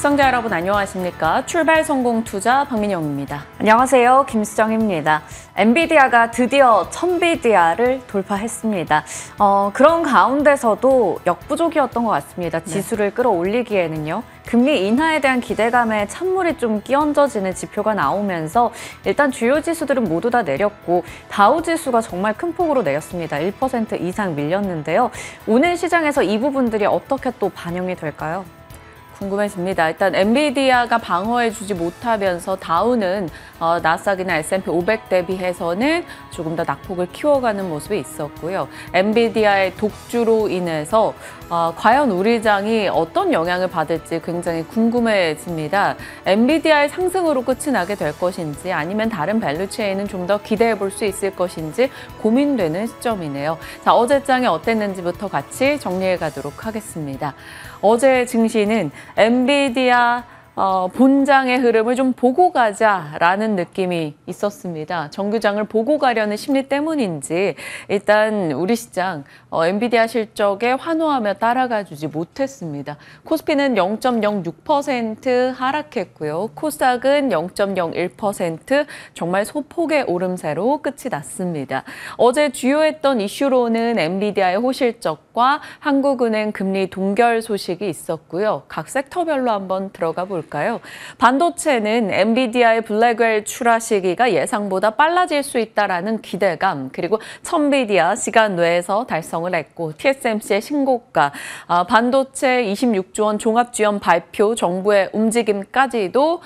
시청자 여러분 안녕하십니까? 출발 성공 투자 박민영입니다. 안녕하세요. 김수정입니다. 엔비디아가 드디어 1 0 0 0비디아를 돌파했습니다. 어, 그런 가운데서도 역부족이었던 것 같습니다. 네. 지수를 끌어올리기에는요. 금리 인하에 대한 기대감에 찬물이 좀 끼얹어지는 지표가 나오면서 일단 주요 지수들은 모두 다 내렸고 다우 지수가 정말 큰 폭으로 내렸습니다. 1% 이상 밀렸는데요. 오늘 시장에서 이 부분들이 어떻게 또 반영이 될까요? 궁금해집니다. 일단 엔비디아가 방어해주지 못하면서 다우는 어, 나스닥이나 S&P 500 대비해서는 조금 더 낙폭을 키워가는 모습이 있었고요. 엔비디아의 독주로 인해서 어, 과연 우리 장이 어떤 영향을 받을지 굉장히 궁금해집니다. 엔비디아의 상승으로 끝이 나게 될 것인지 아니면 다른 밸류체인은 좀 더 기대해 볼 수 있을 것인지 고민되는 시점이네요. 자, 어제 장이 어땠는지부터 같이 정리해 가도록 하겠습니다. 어제 증시는 엔비디아 어, 본장의 흐름을 좀 보고 가자라는 느낌이 있었습니다. 정규장을 보고 가려는 심리 때문인지 일단 우리 시장 어, 엔비디아 실적에 환호하며 따라가 주지 못했습니다. 코스피는 0.06% 하락했고요. 코스닥은 0.01% 정말 소폭의 오름세로 끝이 났습니다. 어제 주요했던 이슈로는 엔비디아의 호실적과 한국은행 금리 동결 소식이 있었고요. 각 섹터별로 한번 들어가 볼게요. 볼까요? 반도체는 엔비디아의 블랙웰 출하 시기가 예상보다 빨라질 수 있다라는 기대감, 그리고 천비디아 시간 외에서 달성을 했고 TSMC의 신고가, 아, 반도체 26조 원 종합지원 발표 정부의 움직임까지도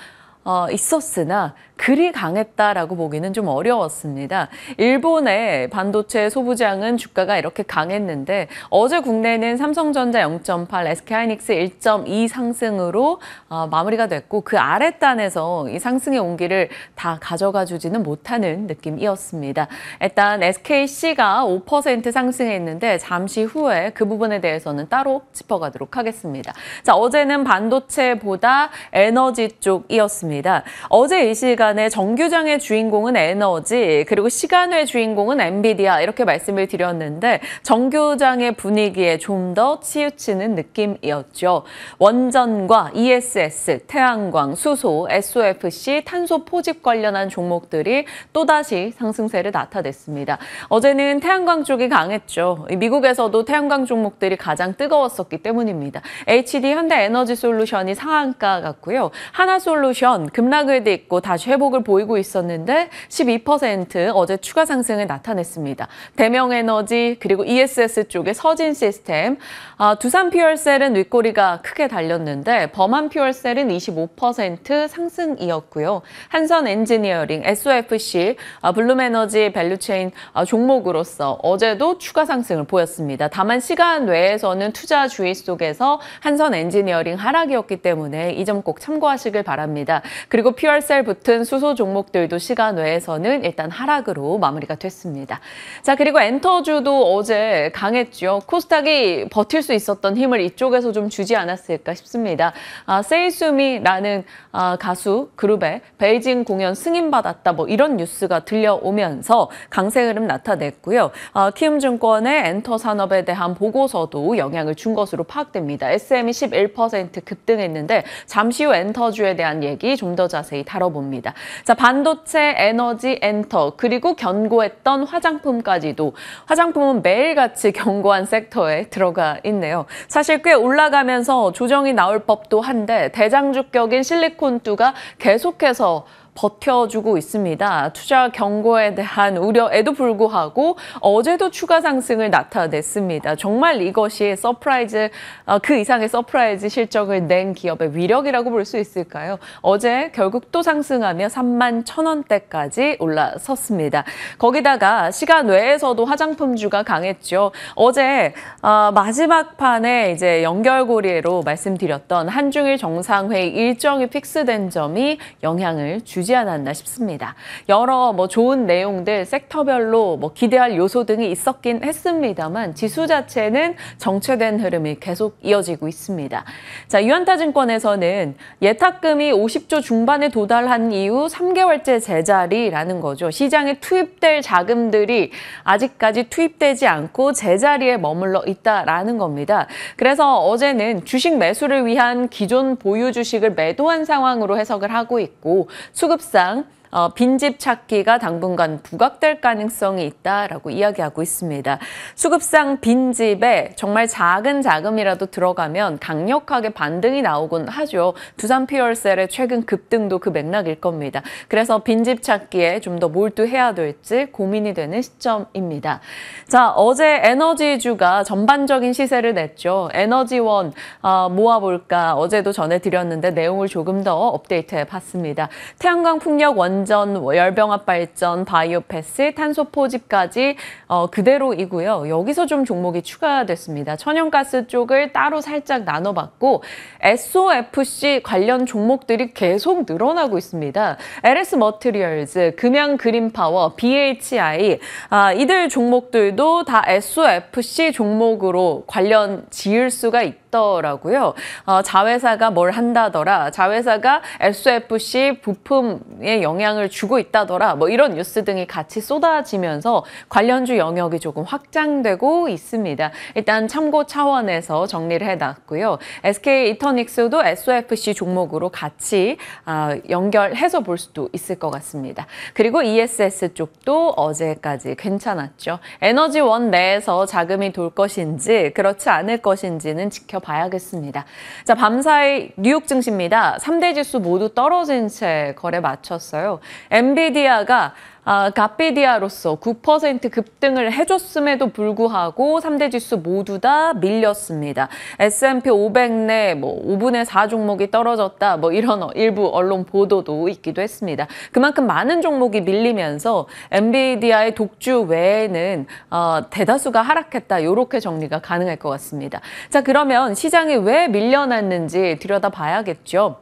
어, 있었으나 그리 강했다라고 보기는 좀 어려웠습니다. 일본의 반도체 소부장은 주가가 이렇게 강했는데 어제 국내는 삼성전자 0.8, SK하이닉스 1.2 상승으로 어, 마무리가 됐고 그 아랫단에서 이 상승의 온기를 다 가져가 주지는 못하는 느낌이었습니다. 일단 SKC가 5% 상승했는데 잠시 후에 그 부분에 대해서는 따로 짚어가도록 하겠습니다. 자 어제는 반도체보다 에너지 쪽이었습니다. 어제 이시각 시간에 정규장의 주인공은 에너지, 그리고 시간의 주인공은 엔비디아 이렇게 말씀을 드렸는데 정규장의 분위기에 좀 더 치우치는 느낌이었죠. 원전과 ESS, 태양광, 수소, SOFC, 탄소 포집 관련한 종목들이 또다시 상승세를 나타냈습니다. 어제는 태양광 쪽이 강했죠. 미국에서도 태양광 종목들이 가장 뜨거웠었기 때문입니다. HD 현대에너지 솔루션이 상한가 같고요. 하나솔루션 급락을도 있고 다시 회복을 보이고 있었는데 12% 어제 추가 상승을 나타냈습니다. 대명에너지 그리고 ESS 쪽의 서진 시스템, 아, 두산 퓨얼셀은 윗꼬리가 크게 달렸는데 범한 퓨얼셀은 25% 상승이었고요. 한선 엔지니어링, SOFC, 아, 블룸에너지 밸류체인 아, 종목으로서 어제도 추가 상승을 보였습니다. 다만 시간 외에서는 투자 주의 속에서 한선 엔지니어링 하락이었기 때문에 이 점 꼭 참고하시길 바랍니다. 그리고 퓨얼셀 붙은 수소 종목들도 시간 외에서는 일단 하락으로 마무리가 됐습니다. 자 그리고 엔터주도 어제 강했죠. 코스닥이 버틸 수 있었던 힘을 이쪽에서 좀 주지 않았을까 싶습니다. 아, 세이수미라는 아, 가수 그룹의 베이징 공연 승인받았다 뭐 이런 뉴스가 들려오면서 강세 흐름 나타냈고요. 아, 키움증권의 엔터 산업에 대한 보고서도 영향을 준 것으로 파악됩니다. SM이 11% 급등했는데 잠시 후 엔터주에 대한 얘기 좀 더 자세히 다뤄봅니다. 자, 반도체, 에너지, 엔터, 그리고 견고했던 화장품까지도 화장품은 매일같이 견고한 섹터에 들어가 있네요. 사실 꽤 올라가면서 조정이 나올 법도 한데 대장주격인 실리콘 두가 계속해서 버텨주고 있습니다. 투자 경고에 대한 우려에도 불구하고 어제도 추가 상승을 나타냈습니다. 정말 이것이 서프라이즈 어, 그 이상의 서프라이즈 실적을 낸 기업의 위력이라고 볼 수 있을까요? 어제 결국 또 상승하며 3만 천원대까지 올라섰습니다. 거기다가 시간 외에서도 화장품주가 강했죠. 어제 어, 마지막 판에 이제 연결고리로 말씀드렸던 한중일 정상회의 일정이 픽스된 점이 영향을 주 주지 않았나 싶습니다. 여러 뭐 좋은 내용들 섹터별로 뭐 기대할 요소 등이 있었긴 했습니다만 지수 자체는 정체된 흐름이 계속 이어지고 있습니다. 자, 유안타증권에서는 예탁금이 50조 중반에 도달한 이후 3개월째 제자리라는 거죠. 시장에 투입될 자금들이 아직까지 투입되지 않고 제자리에 머물러 있다라는 겁니다. 그래서 어제는 주식 매수를 위한 기존 보유 주식을 매도한 상황으로 해석을 하고 있고 수급 급상 어, 빈집 찾기가 당분간 부각될 가능성이 있다라고 이야기하고 있습니다. 수급상 빈집에 정말 작은 자금이라도 들어가면 강력하게 반등이 나오곤 하죠. 두산 피얼셀의 최근 급등도 그 맥락일 겁니다. 그래서 빈집 찾기에 좀 더 몰두해야 될지 고민이 되는 시점입니다. 자, 어제 에너지주가 전반적인 시세를 냈죠. 에너지원 어, 모아볼까 어제도 전해드렸는데 내용을 조금 더 업데이트해 봤습니다. 태양광 풍력 원 원전, 열병합 발전, 바이오패스, 탄소 포집까지 어, 그대로이고요. 여기서 좀 종목이 추가됐습니다. 천연가스 쪽을 따로 살짝 나눠봤고 SOFC 관련 종목들이 계속 늘어나고 있습니다. LS 머트리얼즈, 금양 그린파워, BHI 아, 이들 종목들도 다 SOFC 종목으로 관련 지을 수가 있고 없더라고요. 어, 자회사가 뭘 한다더라, 자회사가 SFC 부품에 영향을 주고 있다더라, 뭐 이런 뉴스 등이 같이 쏟아지면서 관련주 영역이 조금 확장되고 있습니다. 일단 참고 차원에서 정리를 해놨고요. SK 이터닉스도 SFC 종목으로 같이 아, 연결해서 볼 수도 있을 것 같습니다. 그리고 ESS 쪽도 어제까지 괜찮았죠. 에너지원 내에서 자금이 돌 것인지 그렇지 않을 것인지는 지켜봐 봐야겠습니다. 자, 밤사이 뉴욕 증시입니다. 3대 지수 모두 떨어진 채 거래 마쳤어요. 엔비디아가 아, 가피디아로서9% 급등을 해줬음에도 불구하고 3대 지수 모두 다 밀렸습니다. S&P 500내뭐 5분의 4 종목이 떨어졌다 뭐 이런 어, 일부 언론 보도도 있기도 했습니다. 그만큼 많은 종목이 밀리면서 엔비디아의 독주 외에는 어, 대다수가 하락했다 이렇게 정리가 가능할 것 같습니다. 자 그러면 시장이 왜 밀려났는지 들여다봐야겠죠.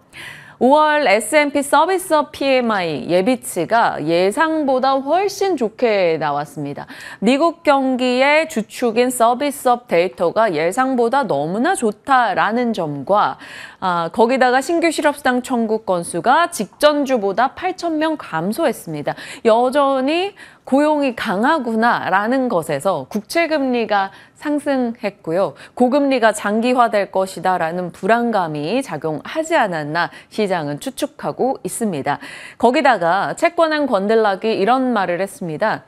5월 S&P 서비스업 PMI 예비치가 예상보다 훨씬 좋게 나왔습니다. 미국 경기의 주축인 서비스업 데이터가 예상보다 너무나 좋다라는 점과 아, 거기다가 신규 실업수당 청구 건수가 직전주보다 8천 명 감소했습니다. 여전히 고용이 강하구나라는 것에서 국채금리가 상승했고요. 고금리가 장기화될 것이다라는 불안감이 작용하지 않았나 시장은 추측하고 있습니다. 거기다가 채권한 권들락이 이런 말을 했습니다.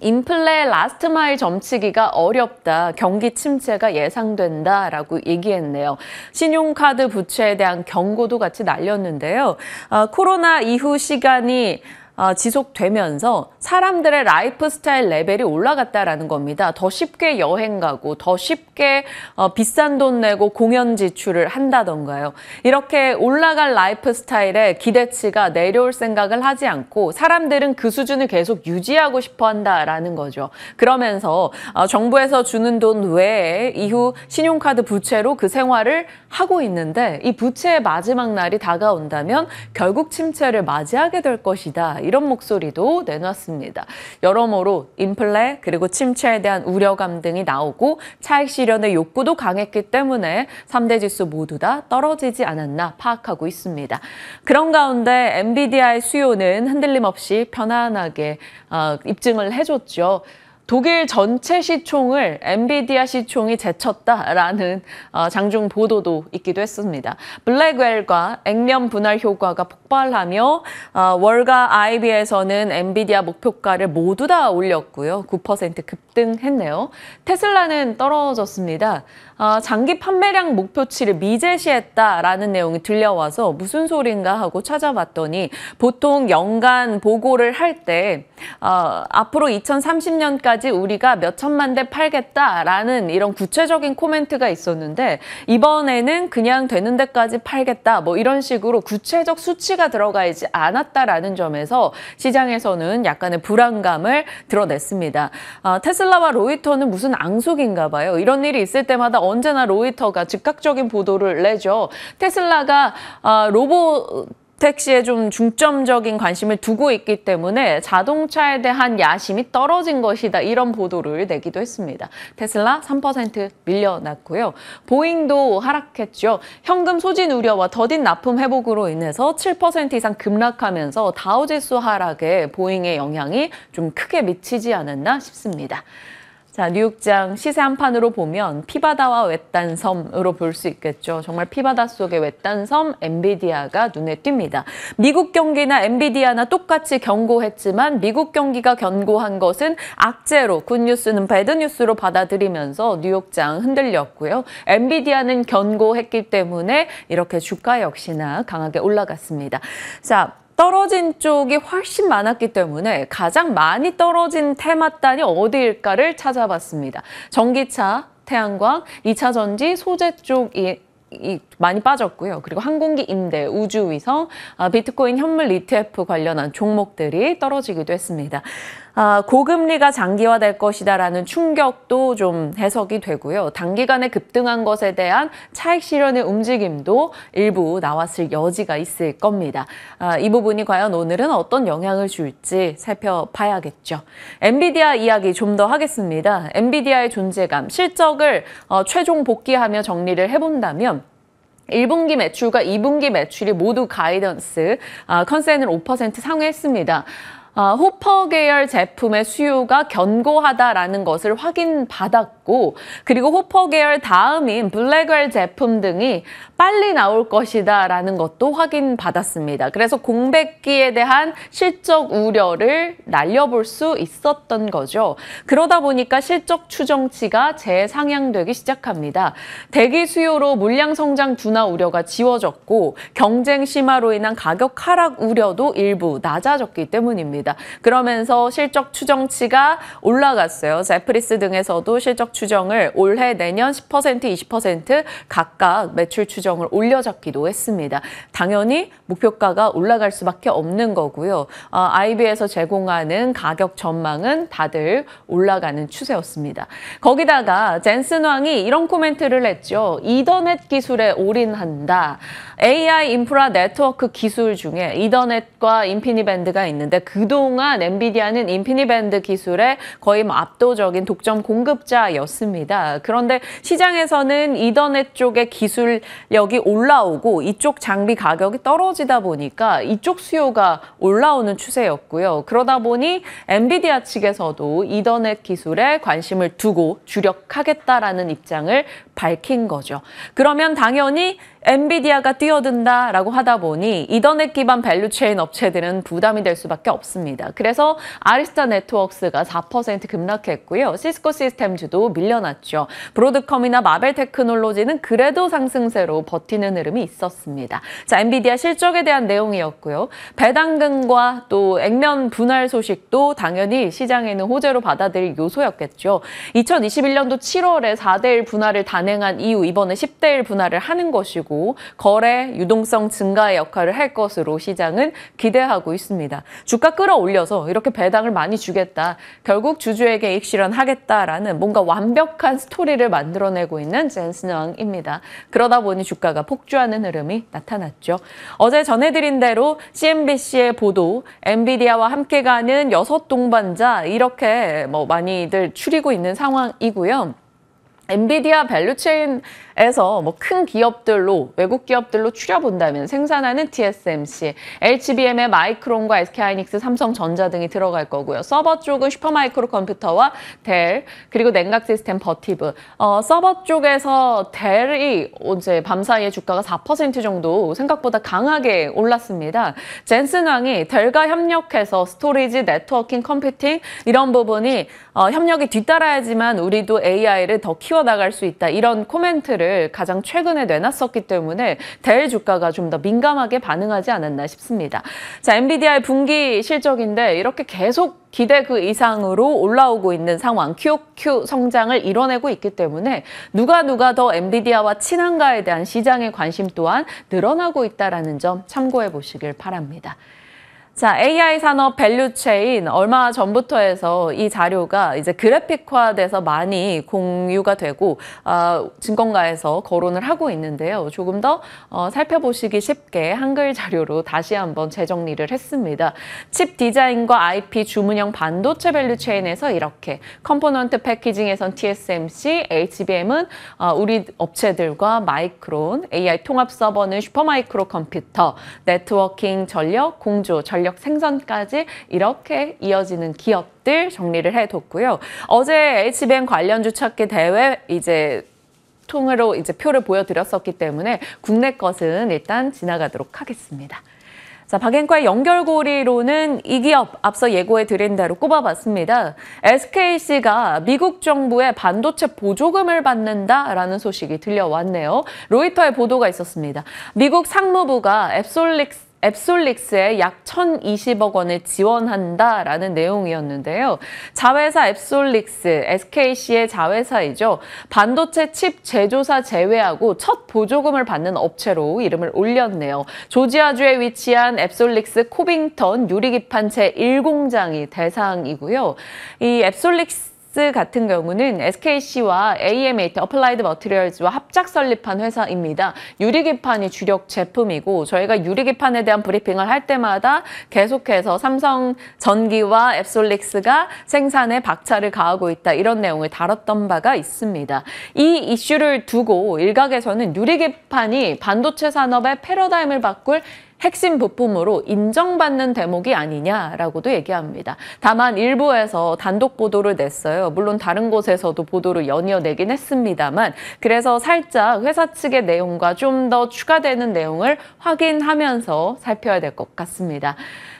인플레 라스트 마일 점치기가 어렵다. 경기 침체가 예상된다. 라고 얘기했네요. 신용카드 부채에 대한 경고도 같이 날렸는데요. 아, 코로나 이후 시간이 아, 지속되면서 사람들의 라이프 스타일 레벨이 올라갔다라는 겁니다. 더 쉽게 여행 가고 더 쉽게 어, 비싼 돈 내고 공연 지출을 한다던가요. 이렇게 올라갈 라이프 스타일에 기대치가 내려올 생각을 하지 않고 사람들은 그 수준을 계속 유지하고 싶어 한다라는 거죠. 그러면서 어, 정부에서 주는 돈 외에 이후 신용카드 부채로 그 생활을 하고 있는데 이 부채의 마지막 날이 다가온다면 결국 침체를 맞이하게 될 것이다. 이런 목소리도 내놨습니다. 여러모로 인플레 그리고 침체에 대한 우려감 등이 나오고 차익 실현의 욕구도 강했기 때문에 3대 지수 모두 다 떨어지지 않았나 파악하고 있습니다. 그런 가운데 엔비디아의 수요는 흔들림 없이 편안하게 어, 입증을 해줬죠. 독일 전체 시총을 엔비디아 시총이 제쳤다라는 어, 장중 보도도 있기도 했습니다. 블랙웰과 액면 분할 효과가 폭발하며 어, 월가 IB에서는 엔비디아 목표가를 모두 다 올렸고요. 9% 급. 급등했네요. 테슬라는 떨어졌습니다. 아, 장기 판매량 목표치를 미제시했다라는 내용이 들려와서 무슨 소린가 하고 찾아봤더니 보통 연간 보고를 할 때 어, 아, 앞으로 2030년까지 우리가 몇 천만 대 팔겠다라는 이런 구체적인 코멘트가 있었는데 이번에는 그냥 되는 데까지 팔겠다 뭐 이런 식으로 구체적 수치가 들어가 있지 않았다라는 점에서 시장에서는 약간의 불안감을 드러냈습니다. 아, 테슬라 테슬라와 로이터는 무슨 앙숙인가 봐요. 이런 일이 있을 때마다 언제나 로이터가 즉각적인 보도를 내죠. 테슬라가 아, 로봇 택시에 좀 중점적인 관심을 두고 있기 때문에 자동차에 대한 야심이 떨어진 것이다 이런 보도를 내기도 했습니다. 테슬라 3% 밀려났고요. 보잉도 하락했죠. 현금 소진 우려와 더딘 납품 회복으로 인해서 7% 이상 급락하면서 다우지수 하락에 보잉의 영향이 좀 크게 미치지 않았나 싶습니다. 자, 뉴욕장 시세 한판으로 보면 피바다와 외딴섬으로 볼 수 있겠죠. 정말 피바다 속의 외딴섬 엔비디아가 눈에 띕니다. 미국 경기나 엔비디아나 똑같이 경고했지만 미국 경기가 견고한 것은 악재로 굿뉴스는 배드뉴스로 받아들이면서 뉴욕장 흔들렸고요. 엔비디아는 견고했기 때문에 이렇게 주가 역시나 강하게 올라갔습니다. 자, 떨어진 쪽이 훨씬 많았기 때문에 가장 많이 떨어진 테마단이 어디일까를 찾아봤습니다. 전기차, 태양광, 2차 전지, 소재 쪽이 많이 빠졌고요. 그리고 항공기 임대, 우주위성, 아, 비트코인 현물 ETF 관련한 종목들이 떨어지기도 했습니다. 아, 고금리가 장기화될 것이다라는 충격도 좀 해석이 되고요. 단기간에 급등한 것에 대한 차익 실현의 움직임도 일부 나왔을 여지가 있을 겁니다. 아, 이 부분이 과연 오늘은 어떤 영향을 줄지 살펴봐야겠죠. 엔비디아 이야기 좀 더 하겠습니다. 엔비디아의 존재감, 실적을 어, 최종 복귀하며 정리를 해본다면 1분기 매출과 2분기 매출이 모두 가이던스 아, 컨센을 5% 상회했습니다. 아, 호퍼 계열 제품의 수요가 견고하다라는 것을 확인받았고 같고 그리고 호퍼 계열 다음인 블랙웰 제품 등이 빨리 나올 것이다 라는 것도 확인받았습니다. 그래서 공백기에 대한 실적 우려를 날려볼 수 있었던 거죠. 그러다 보니까 실적 추정치가 재상향되기 시작합니다. 대기 수요로 물량 성장 둔화 우려가 지워졌고 경쟁 심화로 인한 가격 하락 우려도 일부 낮아졌기 때문입니다. 그러면서 실적 추정치가 올라갔어요. 세프리스 등에서도 실적 추정을 올해 내년 10% 20% 각각 매출 추정을 올려잡기도 했습니다. 당연히 목표가가 올라갈 수밖에 없는 거고요. 아, 아이비에서 제공하는 가격 전망은 다들 올라가는 추세였습니다. 거기다가 젠슨 왕이 이런 코멘트를 했죠. 이더넷 기술에 올인한다. AI 인프라 네트워크 기술 중에 이더넷과 인피니밴드가 있는데 그동안 엔비디아는 인피니밴드 기술에 거의 뭐 압도적인 독점 공급자였 줄었습니다 그런데 시장에서는 이더넷 쪽의 기술력이 올라오고 이쪽 장비 가격이 떨어지다 보니까 이쪽 수요가 올라오는 추세였고요. 그러다 보니 엔비디아 측에서도 이더넷 기술에 관심을 두고 주력하겠다라는 입장을 밝힌 거죠. 그러면 당연히 엔비디아가 뛰어든다라고 하다 보니 이더넷 기반 밸류체인 업체들은 부담이 될 수밖에 없습니다. 그래서 아리스타 네트웍스가 4% 급락했고요. 시스코 시스템즈도 밀려났죠. 브로드컴이나 마벨 테크놀로지는 그래도 상승세로 버티는 흐름이 있었습니다. 자, 엔비디아 실적에 대한 내용이었고요. 배당금과 또 액면 분할 소식도 당연히 시장에는 호재로 받아들일 요소였겠죠. 2021년도 7월에 4대1 분할을 단행한 이후 이번에 10대1 분할을 하는 것이고 되고 거래 유동성 증가의 역할을 할 것으로 시장은 기대하고 있습니다. 주가 끌어올려서 이렇게 배당을 많이 주겠다. 결국 주주에게 익 실현하겠다라는 뭔가 완벽한 스토리를 만들어내고 있는 젠슨왕입니다. 그러다 보니 주가가 폭주하는 흐름이 나타났죠. 어제 전해드린 대로 CNBC의 보도 엔비디아와 함께 가는 여섯 동반자 이렇게 뭐 많이들 추리고 있는 상황이고요. 엔비디아 밸류체인에서 뭐 큰 기업들로 외국 기업들로 추려본다면 생산하는 TSMC, HBM의 마이크론과 SK하이닉스, 삼성전자 등이 들어갈 거고요. 서버 쪽은 슈퍼마이크로 컴퓨터와 델, 그리고 냉각 시스템 버티브. 어, 서버 쪽에서 델이 어제 밤사이에 주가가 4% 정도 생각보다 강하게 올랐습니다. 젠슨 왕이 델과 협력해서 스토리지, 네트워킹, 컴퓨팅 이런 부분이 어, 협력이 뒤따라야지만 우리도 AI를 더 키워 키워나갈 수 있다 이런 코멘트를 가장 최근에 내놨었기 때문에 대일 주가가 좀 더 민감하게 반응하지 않았나 싶습니다. 자, 엔비디아의 분기 실적인데 이렇게 계속 기대 그 이상으로 올라오고 있는 상황, QQ 성장을 이뤄내고 있기 때문에 누가 누가 더 엔비디아와 친한가에 대한 시장의 관심 또한 늘어나고 있다라는 점 참고해 보시길 바랍니다. 자, AI 산업 밸류체인 얼마 전부터 해서 이 자료가 이제 그래픽화돼서 많이 공유가 되고 어, 증권가에서 거론을 하고 있는데요. 조금 더 어, 살펴보시기 쉽게 한글 자료로 다시 한번 재정리를 했습니다. 칩 디자인과 IP 주문형 반도체 밸류체인에서 이렇게 컴포넌트 패키징에선 TSMC, HBM은 어, 우리 업체들과 마이크론, AI 통합 서버는 슈퍼마이크로 컴퓨터, 네트워킹 전력, 공조 전력 인력 생선까지 이렇게 이어지는 기업들 정리를 해뒀고요. 어제 H뱅 b 관련 주찾기 대회 이제 통으로 이제 표를 보여드렸었기 때문에 국내 것은 일단 지나가도록 하겠습니다. 자, 박앤과의 연결고리로는 이 기업 앞서 예고해 드린 대로 꼽아봤습니다. SKC가 미국 정부의 반도체 보조금을 받는다라는 소식이 들려왔네요. 로이터의 보도가 있었습니다. 미국 상무부가 앱솔릭스 앱솔릭스에 약 1,020억 원을 지원한다라는 내용이었는데요. 자회사 앱솔릭스, SKC의 자회사이죠. 반도체 칩 제조사 제외하고 첫 보조금을 받는 업체로 이름을 올렸네요. 조지아주에 위치한 앱솔릭스 코빙턴 유리기판체 1공장이 대상이고요. 이 앱솔릭스 셀스 같은 경우는 SKC와 AMAT, Applied Materials와 합작 설립한 회사입니다. 유리기판이 주력 제품이고 저희가 유리기판에 대한 브리핑을 할 때마다 계속해서 삼성 전기와 앱솔릭스가 생산에 박차를 가하고 있다 이런 내용을 다뤘던 바가 있습니다. 이 이슈를 두고 일각에서는 유리기판이 반도체 산업의 패러다임을 바꿀 핵심 부품으로 인정받는 대목이 아니냐라고도 얘기합니다. 다만 일부에서 단독 보도를 냈어요. 물론 다른 곳에서도 보도를 연이어 내긴 했습니다만 그래서 살짝 회사 측의 내용과 좀 더 추가되는 내용을 확인하면서 살펴야 될 것 같습니다.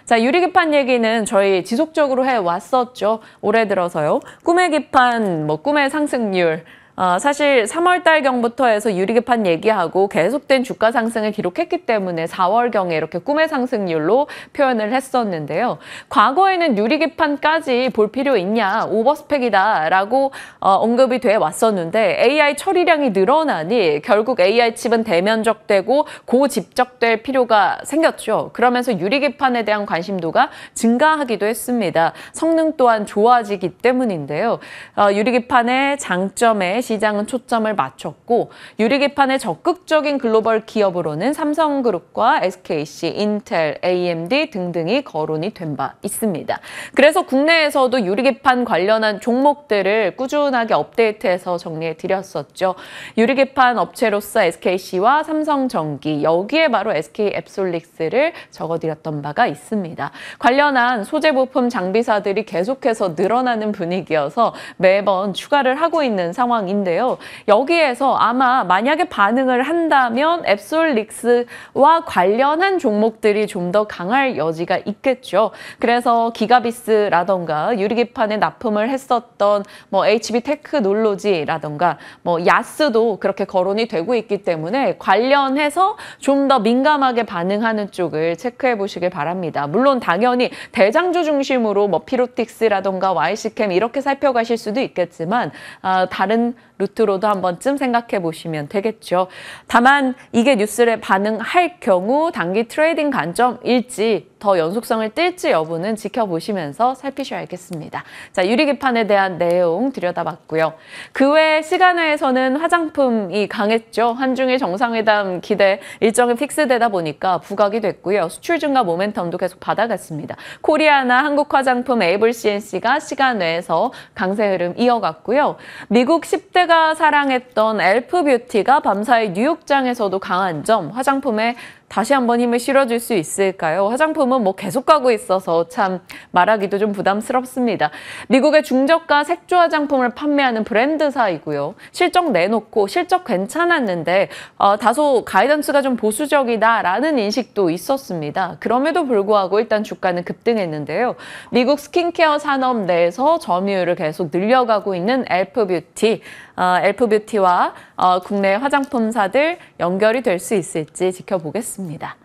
자, 유리기판 얘기는 저희 지속적으로 해왔었죠. 올해 들어서요. 꿈의 기판, 뭐 꿈의 상승률, 어, 사실 3월달경부터 해서 유리개판 얘기하고 계속된 주가 상승을 기록했기 때문에 4월경에 이렇게 꿈의 상승률로 표현을 했었는데요. 과거에는 유리개판까지 볼 필요 있냐, 오버스펙이다라고 어, 언급이 돼 왔었는데 AI 처리량이 늘어나니 결국 AI 칩은 대면적되고 고집적될 필요가 생겼죠. 그러면서 유리개판에 대한 관심도가 증가하기도 했습니다. 성능 또한 좋아지기 때문인데요. 어, 유리기판의 장점에 시장은 초점을 맞췄고 유리기판에 적극적인 글로벌 기업으로는 삼성그룹과 SKC, 인텔, AMD 등등이 거론이 된 바 있습니다. 그래서 국내에서도 유리기판 관련한 종목들을 꾸준하게 업데이트해서 정리해 드렸었죠. 유리기판 업체로서 SKC와 삼성전기, 여기에 바로 SK 앱솔릭스를 적어드렸던 바가 있습니다. 관련한 소재 부품 장비사들이 계속해서 늘어나는 분위기여서 매번 추가를 하고 있는 상황입니다. 나오데요 여기에서 아마 만약에 반응을 한다면 앱솔릭스와 관련한 종목들이 좀 더 강할 여지가 있겠죠. 그래서 기가비스라던가 유리기판에 납품을 했었던 뭐 HB 테크놀로지라던가 뭐 야스도 그렇게 거론이 되고 있기 때문에 관련해서 좀 더 민감하게 반응하는 쪽을 체크해 보시길 바랍니다. 물론 당연히 대장주 중심으로 뭐 피로틱스라던가 YC캠 이렇게 살펴가실 수도 있겠지만 아, 다른 루트로도 한 번쯤 생각해 보시면 되겠죠. 다만 이게 뉴스에 반응할 경우 단기 트레이딩 관점일지 더 연속성을 띨지 여부는 지켜보시면서 살피셔야겠습니다. 자, 유리기판에 대한 내용 들여다봤고요. 그 외 시간회에서는 화장품이 강했죠. 한중일 정상회담 기대 일정이 픽스되다 보니까 부각이 됐고요. 수출 증가 모멘텀도 계속 받아갔습니다. 코리아나 한국 화장품 에이블 CNC가 시간회에서 강세 흐름 이어갔고요. 미국 10대 제가 사랑했던 엘프 뷰티가 밤사이 뉴욕장에서도 강한 점 화장품의 다시 한번 힘을 실어줄 수 있을까요? 화장품은 뭐 계속 가고 있어서 참 말하기도 좀 부담스럽습니다. 미국의 중저가 색조 화장품을 판매하는 브랜드사이고요. 실적 내놓고 실적 괜찮았는데 어, 다소 가이던스가 좀 보수적이다라는 인식도 있었습니다. 그럼에도 불구하고 일단 주가는 급등했는데요. 미국 스킨케어 산업 내에서 점유율을 계속 늘려가고 있는 엘프뷰티, 어, 엘프뷰티와 어, 국내 화장품사들 연결이 될 수 있을지 지켜보겠습니다. 않습니다.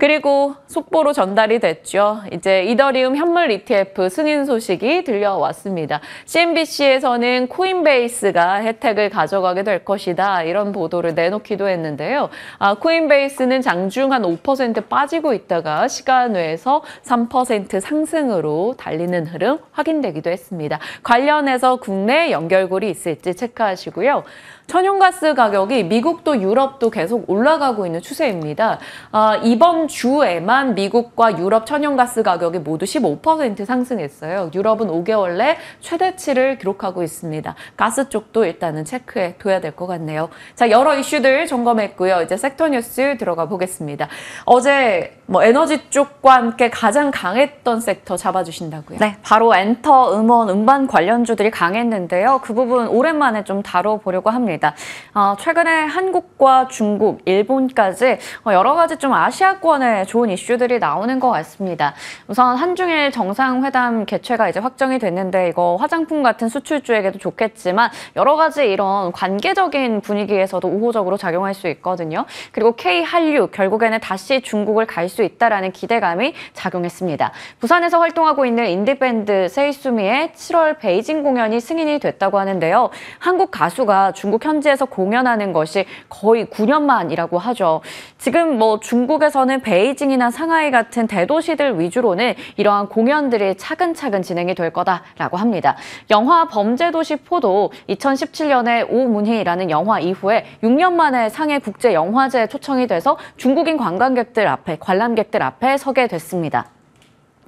그리고 속보로 전달이 됐죠. 이제 이더리움 현물 ETF 승인 소식이 들려왔습니다. CNBC에서는 코인베이스가 혜택을 가져가게 될 것이다. 이런 보도를 내놓기도 했는데요. 아, 코인베이스는 장중 한 5% 빠지고 있다가 시간 외에서 3% 상승으로 달리는 흐름 확인되기도 했습니다. 관련해서 국내 연결고리 있을지 체크하시고요. 천연가스 가격이 미국도 유럽도 계속 올라가고 있는 추세입니다. 아, 이번 주에만 미국과 유럽 천연가스 가격이 모두 15% 상승했어요. 유럽은 5개월 내 최대치를 기록하고 있습니다. 가스 쪽도 일단은 체크해 둬야 될 것 같네요. 자, 여러 이슈들 점검했고요. 이제 섹터 뉴스 들어가 보겠습니다. 어제 뭐 에너지 쪽과 함께 가장 강했던 섹터 잡아주신다고요? 네, 바로 엔터, 음원, 음반 관련주들이 강했는데요. 그 부분 오랜만에 좀 다뤄보려고 합니다. 어, 최근에 한국과 중국, 일본까지 어, 여러 가지 좀 아시아권의 좋은 이슈들이 나오는 것 같습니다. 우선 한중일 정상회담 개최가 이제 확정이 됐는데 이거 화장품 같은 수출주에게도 좋겠지만 여러 가지 이런 관계적인 분위기에서도 우호적으로 작용할 수 있거든요. 그리고 K 한류 결국에는 다시 중국을 갈수 수 있다라는 기대감이 작용했습니다. 부산에서 활동하고 있는 인디밴드 세이수미의 7월 베이징 공연이 승인이 됐다고 하는데요. 한국 가수가 중국 현지에서 공연하는 것이 거의 9년 만이라고 하죠. 지금 뭐 중국에서는 베이징이나 상하이 같은 대도시들 위주로는 이러한 공연들이 차근차근 진행이 될 거다라고 합니다. 영화 범죄도시 포도 2017년에 오문희라는 영화 이후에 6년 만에 상해 국제 영화제에 초청이 돼서 중국인 관광객들 앞에 관람 관람객들 앞에 서게 됐습니다.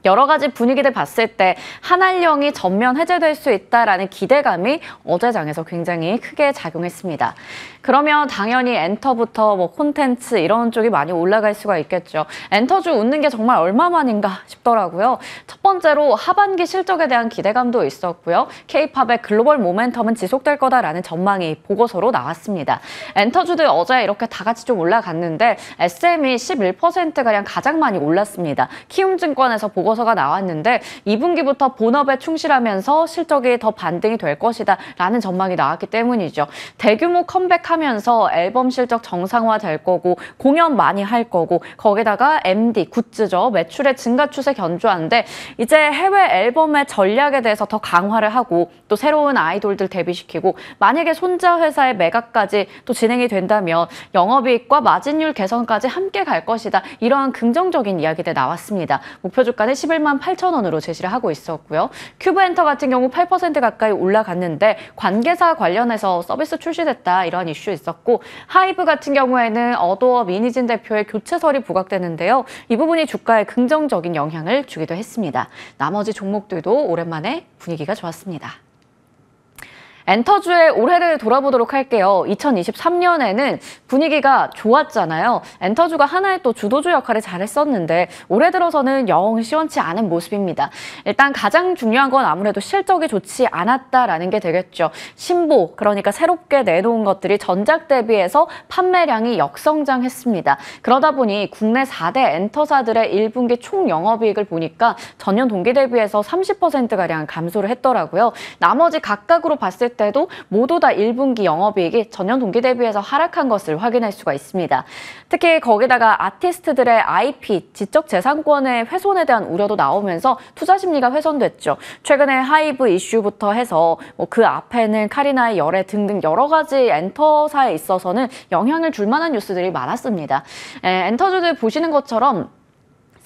여러 가지 분위기를 봤을 때 한한령이 전면 해제될 수 있다라는 기대감이 어제장에서 굉장히 크게 작용했습니다. 그러면 당연히 엔터부터 뭐 콘텐츠 이런 쪽이 많이 올라갈 수가 있겠죠. 엔터주 웃는 게 정말 얼마만인가 싶더라고요. 첫 번째로 하반기 실적에 대한 기대감도 있었고요. 케이팝의 글로벌 모멘텀은 지속될 거다라는 전망이 보고서로 나왔습니다. 엔터주들 어제 이렇게 다 같이 좀 올라갔는데 SM이 11%가량 가장 많이 올랐습니다. 키움증권에서 보고 보고서가 나왔는데 2분기부터 본업에 충실하면서 실적이 더 반등이 될 것이다 라는 전망이 나왔기 때문이죠. 대규모 컴백하면서 앨범 실적 정상화 될 거고 공연 많이 할 거고 거기다가 MD, 굿즈죠. 매출의 증가 추세 견조한데 이제 해외 앨범의 전략에 대해서 더 강화를 하고 또 새로운 아이돌들 데뷔시키고 만약에 손자 회사의 매각까지 또 진행이 된다면 영업이익과 마진율 개선까지 함께 갈 것이다. 이러한 긍정적인 이야기들 나왔습니다. 목표 주가는 11만 8천 원으로 제시를 하고 있었고요. 큐브엔터 같은 경우 8% 가까이 올라갔는데 관계사 관련해서 서비스 출시됐다 이런 이슈 있었고 하이브 같은 경우에는 어도어미니진 대표의 교체설이 부각되는데요. 이 부분이 주가에 긍정적인 영향을 주기도 했습니다. 나머지 종목들도 오랜만에 분위기가 좋았습니다. 엔터주의 올해를 돌아보도록 할게요. 2023년에는 분위기가 좋았잖아요. 엔터주가 하나의 또 주도주 역할을 잘했었는데 올해 들어서는 영 시원치 않은 모습입니다. 일단 가장 중요한 건 아무래도 실적이 좋지 않았다라는 게 되겠죠. 신보, 그러니까 새롭게 내놓은 것들이 전작 대비해서 판매량이 역성장했습니다. 그러다 보니 국내 4대 엔터사들의 1분기 총 영업이익을 보니까 전년 동기 대비해서 30%가량 감소를 했더라고요. 나머지 각각으로 봤을 때 때도 모두 다 1분기 영업이익이 전년 동기 대비해서 하락한 것을 확인할 수가 있습니다. 특히 거기다가 아티스트들의 IP, 지적재산권의 훼손에 대한 우려도 나오면서 투자 심리가 훼손됐죠. 최근에 하이브 이슈부터 해서 뭐그 앞에는 카리나의 열애 등등 여러 가지 엔터사에 있어서는 영향을 줄 만한 뉴스들이 많았습니다. 에, 엔터주들 보시는 것처럼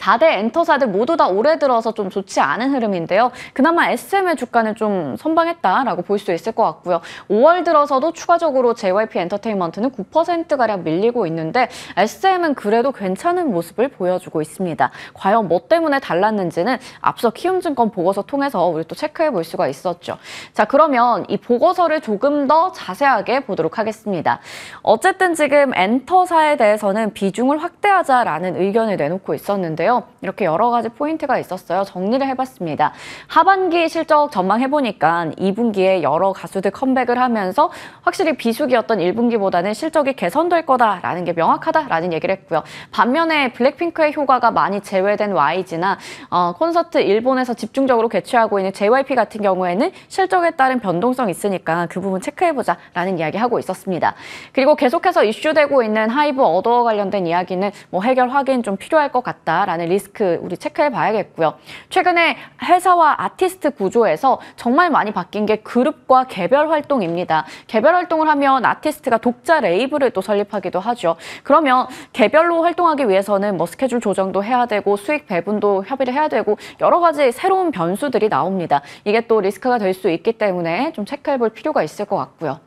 4대 엔터사들 모두 다 올해 들어서 좀 좋지 않은 흐름인데요. 그나마 SM의 주가는 좀 선방했다라고 볼 수 있을 것 같고요. 5월 들어서도 추가적으로 JYP 엔터테인먼트는 9%가량 밀리고 있는데 SM은 그래도 괜찮은 모습을 보여주고 있습니다. 과연 뭐 때문에 달랐는지는 앞서 키움증권 보고서 통해서 우리 또 체크해 볼 수가 있었죠. 자 그러면 이 보고서를 조금 더 자세하게 보도록 하겠습니다. 어쨌든 지금 엔터사에 대해서는 비중을 확대하자라는 의견을 내놓고 있었는데요. 있는데요. 이렇게 여러 가지 포인트가 있었어요. 정리를 해봤습니다. 하반기 실적 전망해보니까 2분기에 여러 가수들 컴백을 하면서 확실히 비수기였던 1분기보다는 실적이 개선될 거다라는 게 명확하다라는 얘기를 했고요. 반면에 블랙핑크의 효과가 많이 제외된 YG나 어, 콘서트 일본에서 집중적으로 개최하고 있는 JYP 같은 경우에는 실적에 따른 변동성이 있으니까 그 부분 체크해보자라는 이야기하고 있었습니다. 그리고 계속해서 이슈되고 있는 하이브 어도어 관련된 이야기는 뭐 해결 확인 좀 필요할 것 같다라는 발생 리스크 우리 체크해 봐야겠고요. 최근에 회사와 아티스트 구조에서 정말 많이 바뀐 게 그룹과 개별 활동입니다. 개별 활동을 하면 아티스트가 독자 레이블을 또 설립하기도 하죠. 그러면 개별로 활동하기 위해서는 뭐 스케줄 조정도 해야 되고 수익 배분도 협의를 해야 되고 여러 가지 새로운 변수들이 나옵니다. 이게 또 리스크가 될 수 있기 때문에 좀 체크해 볼 필요가 있을 것 같고요.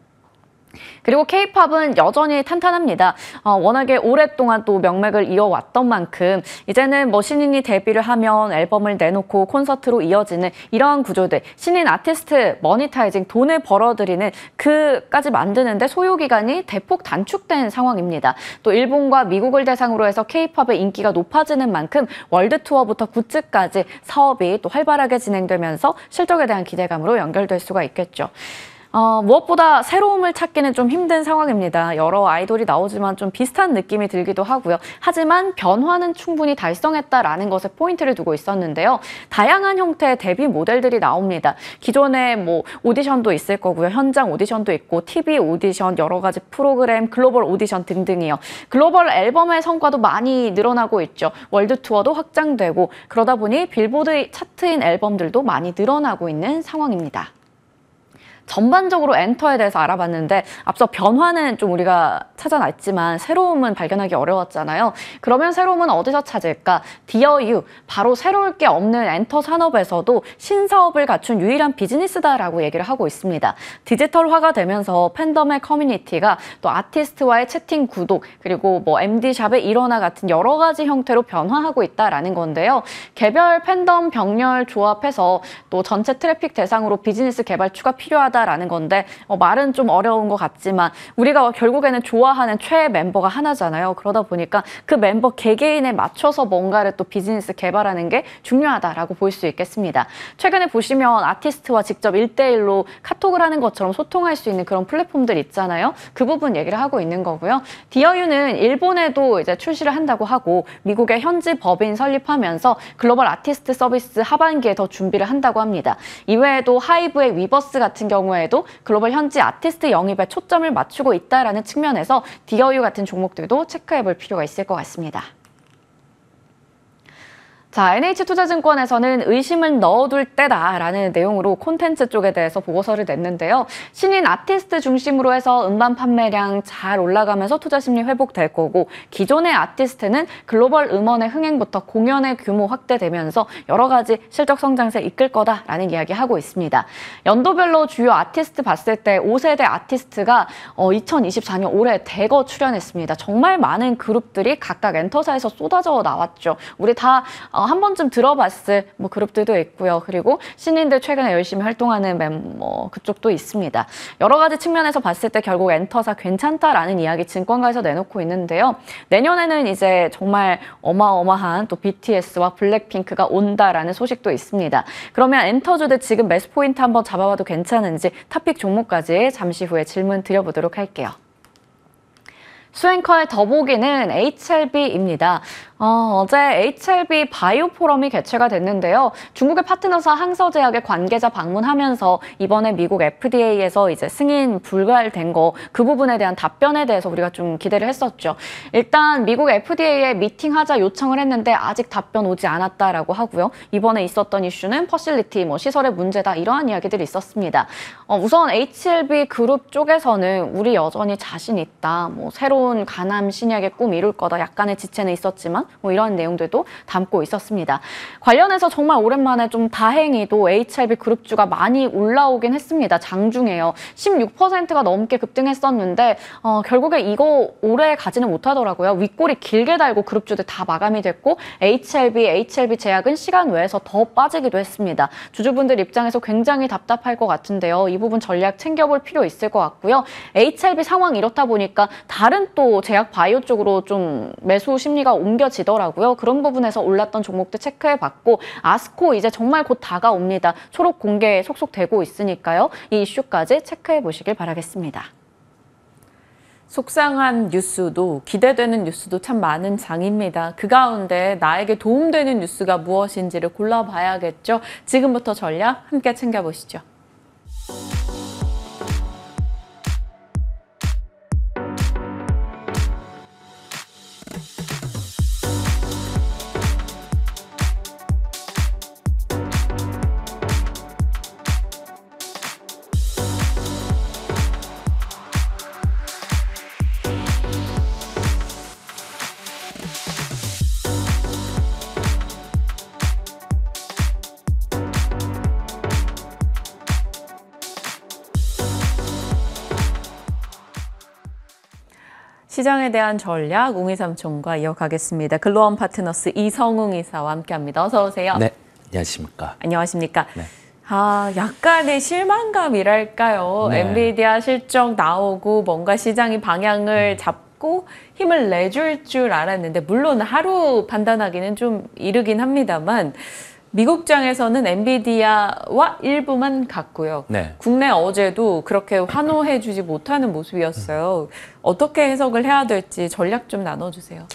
그리고 케이팝은 여전히 탄탄합니다. 어, 워낙에 오랫동안 또 명맥을 이어왔던 만큼 이제는 뭐 신인이 데뷔를 하면 앨범을 내놓고 콘서트로 이어지는 이러한 구조들 신인 아티스트 머니타이징 돈을 벌어들이는 그까지 만드는데 소요기간이 대폭 단축된 상황입니다. 또 일본과 미국을 대상으로 해서 케이팝의 인기가 높아지는 만큼 월드투어부터 굿즈까지 사업이 또 활발하게 진행되면서 실적에 대한 기대감으로 연결될 수가 있겠죠. 어, 무엇보다 새로움을 찾기는 좀 힘든 상황입니다. 여러 아이돌이 나오지만 좀 비슷한 느낌이 들기도 하고요. 하지만 변화는 충분히 달성했다라는 것에 포인트를 두고 있었는데요. 다양한 형태의 데뷔 모델들이 나옵니다. 기존에 뭐 오디션도 있을 거고요. 현장 오디션도 있고 TV 오디션, 여러 가지 프로그램, 글로벌 오디션 등등이요. 글로벌 앨범의 성과도 많이 늘어나고 있죠. 월드 투어도 확장되고 그러다 보니 빌보드 차트인 앨범들도 많이 늘어나고 있는 상황입니다. 전반적으로 엔터에 대해서 알아봤는데 앞서 변화는 좀 우리가 찾아놨지만 새로움은 발견하기 어려웠잖아요. 그러면 새로움은 어디서 찾을까? 디어유 바로 새로울 게 없는 엔터 산업에서도 신사업을 갖춘 유일한 비즈니스다라고 얘기를 하고 있습니다. 디지털화가 되면서 팬덤의 커뮤니티가 또 아티스트와의 채팅 구독 그리고 뭐 MD샵의 일원화 같은 여러 가지 형태로 변화하고 있다라는 건데요. 개별 팬덤 병렬 조합해서 또 전체 트래픽 대상으로 비즈니스 개발추가 필요하다 하자라는 건데 어, 말은 좀 어려운 것 같지만 우리가 결국에는 좋아하는 최애 멤버가 하나잖아요. 그러다 보니까 그 멤버 개개인에 맞춰서 뭔가를 또 비즈니스 개발하는 게 중요하다라고 볼 수 있겠습니다. 최근에 보시면 아티스트와 직접 일대일로 카톡을 하는 것처럼 소통할 수 있는 그런 플랫폼들 있잖아요. 그 부분 얘기를 하고 있는 거고요. 디어유는 일본에도 이제 출시를 한다고 하고 미국의 현지 법인 설립하면서 글로벌 아티스트 서비스 하반기에 더 준비를 한다고 합니다. 이외에도 하이브의 위버스 같은 경우 경우에도 글로벌 현지 아티스트 영입에 초점을 맞추고 있다라는 측면에서 디어유 같은 종목들도 체크해 볼 필요가 있을 것 같습니다. 자, NH투자증권에서는 의심을 넣어둘 때다라는 내용으로 콘텐츠 쪽에 대해서 보고서를 냈는데요. 신인 아티스트 중심으로 해서 음반 판매량 잘 올라가면서 투자 심리 회복될 거고 기존의 아티스트는 글로벌 음원의 흥행부터 공연의 규모 확대되면서 여러 가지 실적 성장세 이끌 거다라는 이야기하고 있습니다. 연도별로 주요 아티스트 봤을 때 5세대 아티스트가 2024년 어, 올해 대거 출연했습니다. 정말 많은 그룹들이 각각 엔터사에서 쏟아져 나왔죠. 우리 다 어, 한 번쯤 들어봤을 뭐 그룹들도 있고요. 그리고 신인들 최근에 열심히 활동하는 멤버 뭐 그쪽도 있습니다. 여러 가지 측면에서 봤을 때 결국 엔터사 괜찮다라는 이야기 증권가에서 내놓고 있는데요. 내년에는 이제 정말 어마어마한 또 BTS와 블랙핑크가 온다라는 소식도 있습니다. 그러면 엔터주들 지금 매스 포인트 한번 잡아봐도 괜찮은지 탑픽 종목까지 잠시 후에 질문 드려보도록 할게요. 수행커의 더보기는 HLB입니다. 어, 제 HLB 바이오 포럼이 개최가 됐는데요. 중국의 파트너사 항서제약의 관계자 방문하면서 이번에 미국 FDA에서 이제 승인 불가된 거 그 부분에 대한 답변에 대해서 우리가 좀 기대를 했었죠. 일단 미국 FDA에 미팅하자 요청을 했는데 아직 답변 오지 않았다라고 하고요. 이번에 있었던 이슈는 퍼실리티, 뭐 시설의 문제다 이러한 이야기들이 있었습니다. 어, 우선 HLB 그룹 쪽에서는 우리 여전히 자신 있다, 뭐 새로운 새로운 가남 신약의 꿈 이룰 거다 약간의 지체는 있었지만 뭐 이런 내용들도 담고 있었습니다. 관련해서 정말 오랜만에 좀 다행히도 HLB 그룹주가 많이 올라오긴 했습니다. 장중에요. 16%가 넘게 급등했었는데 어, 결국에 이거 오래 가지는 못하더라고요. 윗골이 길게 달고 그룹주들 다 마감이 됐고 HLB, HLB 제약은 시간 외에서 더 빠지기도 했습니다. 주주분들 입장에서 굉장히 답답할 것 같은데요. 이 부분 전략 챙겨볼 필요 있을 것 같고요. HLB 상황 이렇다 보니까 다른 또 제약 바이오 쪽으로 좀 매수 심리가 옮겨지더라고요. 그런 부분에서 올랐던 종목들 체크해봤고 아스코 이제 정말 곧 다가옵니다. 초록 공개 속속 되고 있으니까요. 이 이슈까지 체크해보시길 바라겠습니다. 속상한 뉴스도 기대되는 뉴스도 참 많은 장입니다. 그 가운데 나에게 도움되는 뉴스가 무엇인지를 골라봐야겠죠. 지금부터 전략 함께 챙겨보시죠. 시장에 대한 전략 웅이 삼촌과 이어가겠습니다. 글로원 파트너스 이성웅 이사와 함께합니다. 어서 오세요. 네, 안녕하십니까. 안녕하십니까. 네. 아, 약간의 실망감이랄까요. 네. 엔비디아 실적 나오고 뭔가 시장이 방향을 음. 잡고 힘을 내줄 줄 알았는데 물론 하루 판단하기는 좀 이르긴 합니다만 미국장에서는 엔비디아와 일부만 갔고요. 네. 국내 어제도 그렇게 환호해주지 못하는 모습이었어요. 어떻게 해석을 해야 될지 전략 좀 나눠주세요.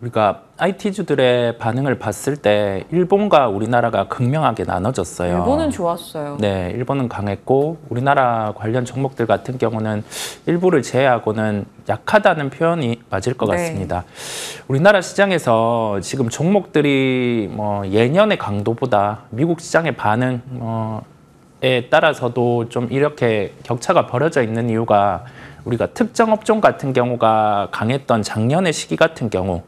우리가 그러니까 IT주들의 반응을 봤을 때 일본과 우리나라가 극명하게 나눠졌어요. 일본은 좋았어요. 네, 일본은 강했고 우리나라 관련 종목들 같은 경우는 일부를 제외하고는 약하다는 표현이 맞을 것 네. 같습니다. 우리나라 시장에서 지금 종목들이 뭐 예년의 강도보다 미국 시장의 반응 어, 에 따라서도 좀 이렇게 격차가 벌어져 있는 이유가 우리가 특정 업종 같은 경우가 강했던 작년의 시기 같은 경우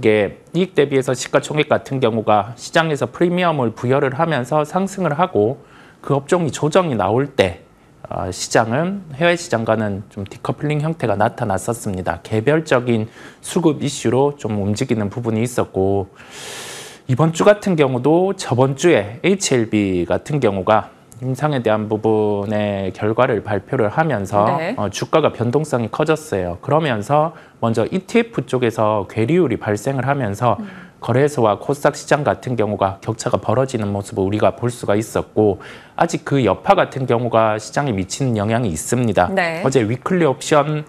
이게 이익 대비해서 시가총액 같은 경우가 시장에서 프리미엄을 부여를 하면서 상승을 하고 그 업종이 조정이 나올 때 어, 시장은 해외 시장과는 좀 디커플링 형태가 나타났었습니다. 개별적인 수급 이슈로 좀 움직이는 부분이 있었고 이번 주 같은 경우도 저번 주에 HLB 같은 경우가 임상에 대한 부분의 결과를 발표를 하면서 네. 어, 주가가 변동성이 커졌어요. 그러면서 먼저 ETF 쪽에서 괴리율이 발생을 하면서 음. 거래소와 코스닥 시장 같은 경우가 격차가 벌어지는 모습을 우리가 볼 수가 있었고 아직 그 여파 같은 경우가 시장에 미치는 영향이 있습니다. 네. 어제 위클리 옵션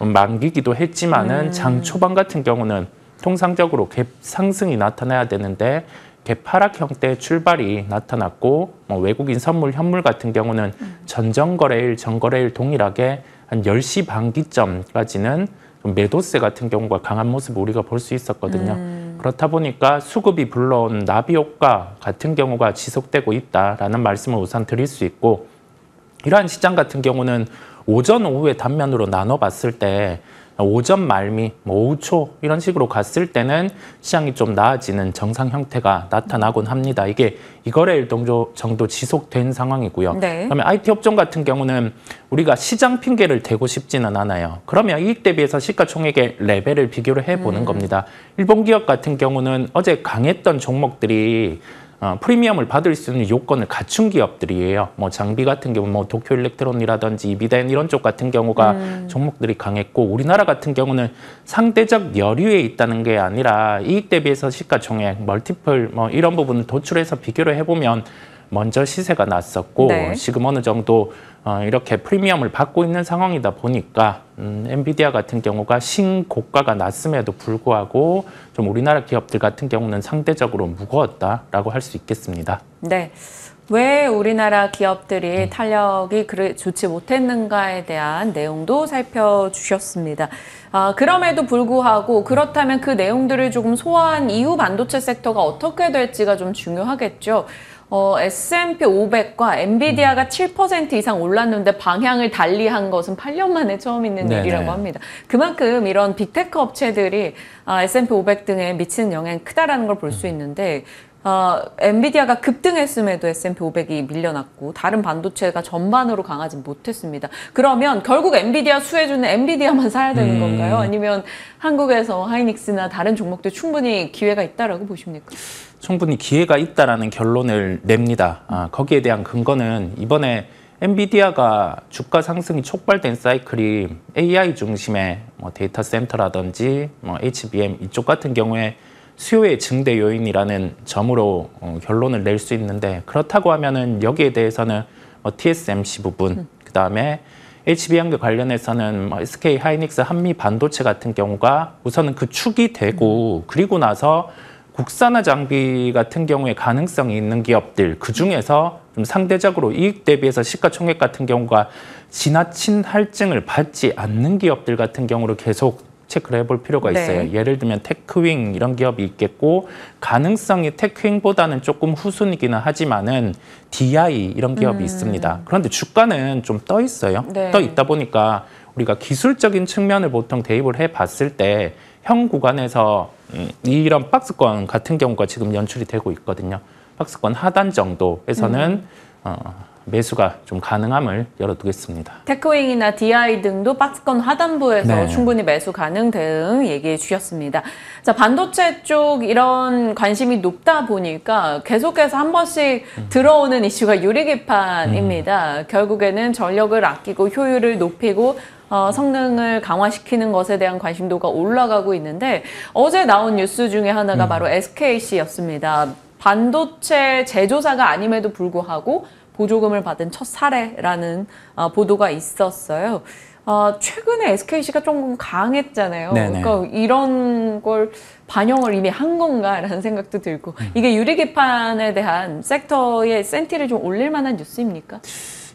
만기기도 했지만은 음. 장 초반 같은 경우는 통상적으로 갭 상승이 나타나야 되는데 개파락 형태의 출발이 나타났고 뭐 외국인 선물 현물 같은 경우는 전전거래일 전거래일 동일하게 한 10시 반기점까지는 매도세 같은 경우가 강한 모습을 우리가 볼 수 있었거든요. 음. 그렇다 보니까 수급이 불러온 나비 효과 같은 경우가 지속되고 있다라는 말씀을 우선 드릴 수 있고 이러한 시장 같은 경우는 오전 오후에 단면으로 나눠봤을 때 오전 말미, 뭐 5초 이런 식으로 갔을 때는 시장이 좀 나아지는 정상 형태가 나타나곤 합니다. 이게 이거래일 동도 정도 지속된 상황이고요. 네. 그러면 IT 업종 같은 경우는 우리가 시장 핑계를 대고 싶지는 않아요. 그러면 이익 대비해서 시가총액의 레벨을 비교를 해보는 음. 겁니다. 일본 기업 같은 경우는 어제 강했던 종목들이 어, 프리미엄을 받을 수 있는 요건을 갖춘 기업들이에요. 뭐 장비 같은 경우 뭐 도쿄 일렉트론이라든지 이비덴 이런 쪽 같은 경우가 음. 종목들이 강했고 우리나라 같은 경우는 상대적 여류에 있다는 게 아니라 이익 대비해서 시가총액, 멀티플 뭐 이런 부분을 도출해서 비교를 해보면 먼저 시세가 났었고 네. 지금 어느 정도 어, 이렇게 프리미엄을 받고 있는 상황이다 보니까 음, 엔비디아 같은 경우가 신고가가 났음에도 불구하고 좀 우리나라 기업들 같은 경우는 상대적으로 무거웠다라고 할 수 있겠습니다. 네. 왜 우리나라 기업들이 음. 탄력이 그래 좋지 못했는가에 대한 내용도 살펴주셨습니다. 아, 그럼에도 불구하고 그렇다면 그 내용들을 조금 소화한 이후 반도체 섹터가 어떻게 될지가 좀 중요하겠죠. 어, S&P 500과 엔비디아가 음. 7% 이상 올랐는데 방향을 달리한 것은 8년 만에 처음 있는 네네. 일이라고 네. 합니다. 그만큼 이런 빅테크 업체들이 아, S&P 500 등에 미치는 영향이 크다라는 걸 볼수 음. 있는데 어, 엔비디아가 급등했음에도 S&P 500이 밀려났고 다른 반도체가 전반으로 강하지 못했습니다. 그러면 결국 엔비디아 수혜주는 엔비디아만 사야 되는 음. 건가요? 아니면 한국에서 하이닉스나 다른 종목들 충분히 기회가 있다라고 보십니까? 충분히 기회가 있다라는 결론을 냅니다. 아, 거기에 대한 근거는 이번에 엔비디아가 주가 상승이 촉발된 사이클이 AI 중심의 뭐 데이터 센터라든지 뭐 HBM 이쪽 같은 경우에 수요의 증대 요인이라는 점으로 어, 결론을 낼 수 있는데 그렇다고 하면은 여기에 대해서는 뭐 TSMC 부분 음. 그 다음에 HBM과 관련해서는 뭐 SK 하이닉스 한미 반도체 같은 경우가 우선은 그 축이 되고 그리고 나서 국산화 장비 같은 경우에 가능성이 있는 기업들 그 중에서 좀 상대적으로 이익 대비해서 시가총액 같은 경우가 지나친 할증을 받지 않는 기업들 같은 경우를 계속 체크를 해볼 필요가 네. 있어요. 네. 예를 들면 테크윙 이런 기업이 있겠고 가능성이 테크윙보다는 조금 후순이기는 하지만은 DI 이런 기업이 음. 있습니다. 그런데 주가는 좀 떠 있어요. 네. 떠 있다 보니까 우리가 기술적인 측면을 보통 대입을 해봤을 때형 구간에서 음, 이런 박스권 같은 경우가 지금 연출이 되고 있거든요. 박스권 하단 정도에서는 음. 어, 매수가 좀 가능함을 열어두겠습니다. 테크윙이나 DI 등도 박스권 하단부에서 네. 충분히 매수 가능 등 얘기해 주셨습니다. 자, 반도체 쪽 이런 관심이 높다 보니까 계속해서 한 번씩 음. 들어오는 이슈가 유리기판입니다. 음. 결국에는 전력을 아끼고 효율을 높이고 어, 성능을 강화시키는 것에 대한 관심도가 올라가고 있는데 어제 나온 뉴스 중에 하나가 음. 바로 SKC였습니다. 반도체 제조사가 아님에도 불구하고 보조금을 받은 첫 사례라는 어, 보도가 있었어요. 어, 최근에 SKC가 조금 강했잖아요. 네네. 그러니까 이런 걸 반영을 이미 한 건가라는 생각도 들고 음. 이게 유리기판에 대한 섹터의 센티를 좀 올릴 만한 뉴스입니까?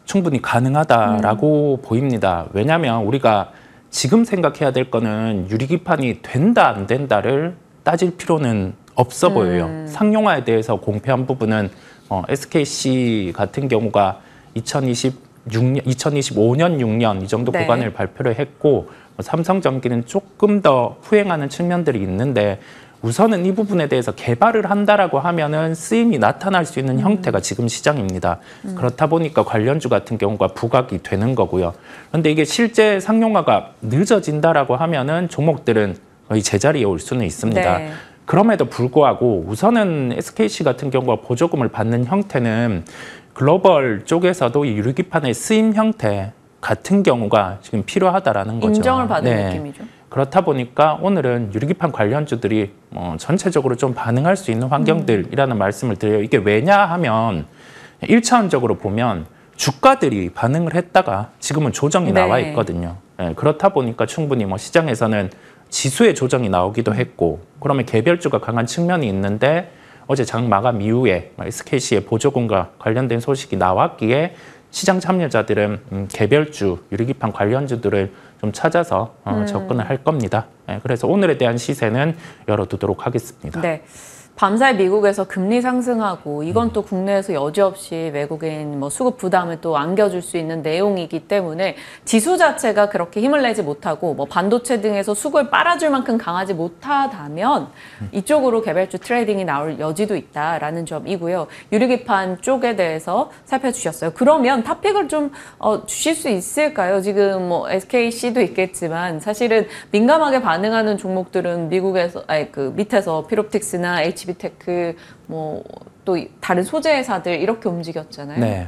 충분히 가능하다라고 음. 보입니다. 왜냐하면 우리가 지금 생각해야 될 거는 유리기판이 된다 안 된다를 따질 필요는 없어 음. 보여요. 상용화에 대해서 공표한 부분은 어, SKC 같은 경우가 2026년, 2025년, 6년 이 정도 네. 구간을 발표를 했고 뭐 삼성전기는 조금 더 후행하는 측면들이 있는데 우선은 이 부분에 대해서 개발을 한다라고 하면은 쓰임이 나타날 수 있는 음. 형태가 지금 시장입니다. 음. 그렇다 보니까 관련주 같은 경우가 부각이 되는 거고요. 그런데 이게 실제 상용화가 늦어진다라고 하면은 종목들은 거의 제자리에 올 수는 있습니다. 네. 그럼에도 불구하고 우선은 SKC 같은 경우가 보조금을 받는 형태는 글로벌 쪽에서도 이 유류기판의 쓰임 형태 같은 경우가 지금 필요하다라는 거죠. 인정을 받는 네. 느낌이죠. 그렇다 보니까 오늘은 유리기판 관련주들이 어, 전체적으로 좀 반응할 수 있는 환경들이라는 음. 말씀을 드려요. 이게 왜냐 하면 일차원적으로 보면 주가들이 반응을 했다가 지금은 조정이 네. 나와 있거든요. 네, 그렇다 보니까 충분히 뭐 시장에서는 지수의 조정이 나오기도 했고 그러면 개별주가 강한 측면이 있는데 어제 장 마감 이후에 SKC의 뭐 보조금과 관련된 소식이 나왔기에 시장 참여자들은 음, 개별주, 유리기판 관련주들을 좀 찾아서 어, 음. 접근을 할 겁니다. 예, 그래서 오늘에 대한 시세는 열어두도록 하겠습니다. 네. 밤사이 미국에서 금리 상승하고 이건 음. 또 국내에서 여지없이 외국인 뭐 수급 부담을 또 안겨줄 수 있는 내용이기 때문에 지수 자체가 그렇게 힘을 내지 못하고 뭐 반도체 등에서 수급을 빨아줄 만큼 강하지 못하다면 음. 이쪽으로 개별주 트레이딩이 나올 여지도 있다라는 점이고요. 유리기판 쪽에 대해서 살펴주셨어요. 그러면 탑픽을 좀 어, 주실 수 있을까요? 지금 뭐 SKC도 있겠지만 사실은 민감하게 반응하는 종목들은 미국에서 아니 그 밑에서 피롭틱스나 HB 지비테크 그 뭐또 다른 소재 회사들 이렇게 움직였잖아요. 네.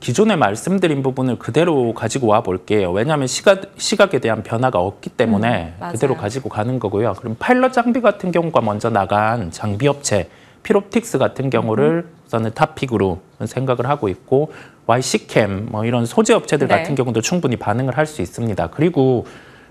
기존에 말씀드린 부분을 그대로 가지고 와 볼게요. 왜냐하면 시각, 시각에 대한 변화가 없기 때문에 음, 그대로 가지고 가는 거고요. 그럼 파일럿 장비 같은 경우가 먼저 나간 장비 업체 피롭틱스 같은 경우를 음. 우선은 탑픽으로 생각을 하고 있고 YC캠 뭐 이런 소재 업체들 네. 같은 경우도 충분히 반응을 할 수 있습니다. 그리고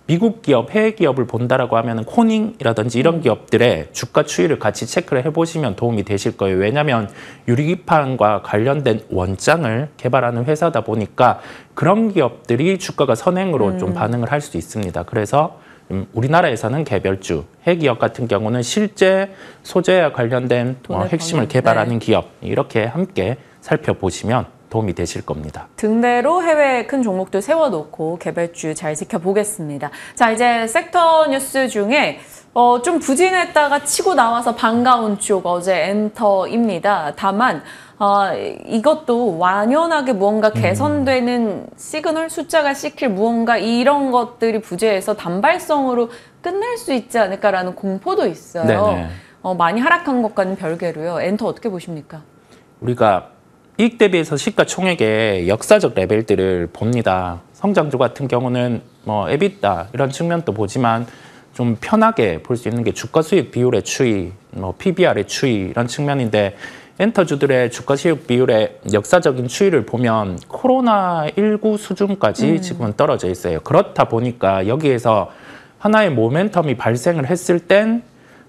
미국 기업, 해외 기업을 본다라고 하면 코닝이라든지 이런 음. 기업들의 주가 추이를 같이 체크를 해보시면 도움이 되실 거예요. 왜냐하면 유리기판과 관련된 원장을 개발하는 회사다 보니까 그런 기업들이 주가가 선행으로 음. 좀 반응을 할 수 있습니다. 그래서 음, 우리나라에서는 개별주, 해기업 같은 경우는 실제 소재와 관련된 어, 핵심을 개발하는 네. 기업 이렇게 함께 살펴보시면 도움이 되실 겁니다. 등대로 해외 큰 종목들 세워놓고 개별주 잘 지켜보겠습니다. 자 이제 섹터 뉴스 중에 어, 좀 부진했다가 치고 나와서 반가운 쪽 어제 엔터입니다. 다만 어, 이것도 완연하게 무언가 음. 개선되는 음. 시그널 숫자가 시킬 무언가 이런 것들이 부재해서 단발성으로 끝날 수 있지 않을까라는 공포도 있어요. 어, 많이 하락한 것과는 별개로요. 엔터 어떻게 보십니까? 우리가 이익 대비해서 시가총액의 역사적 레벨들을 봅니다. 성장주 같은 경우는 뭐 에비타 이런 측면도 보지만 좀 편하게 볼 수 있는 게 주가 수익 비율의 추이, 뭐 PBR의 추이 이런 측면인데 엔터주들의 주가 수익 비율의 역사적인 추이를 보면 코로나19 수준까지 음. 지금은 떨어져 있어요. 그렇다 보니까 여기에서 하나의 모멘텀이 발생을 했을 땐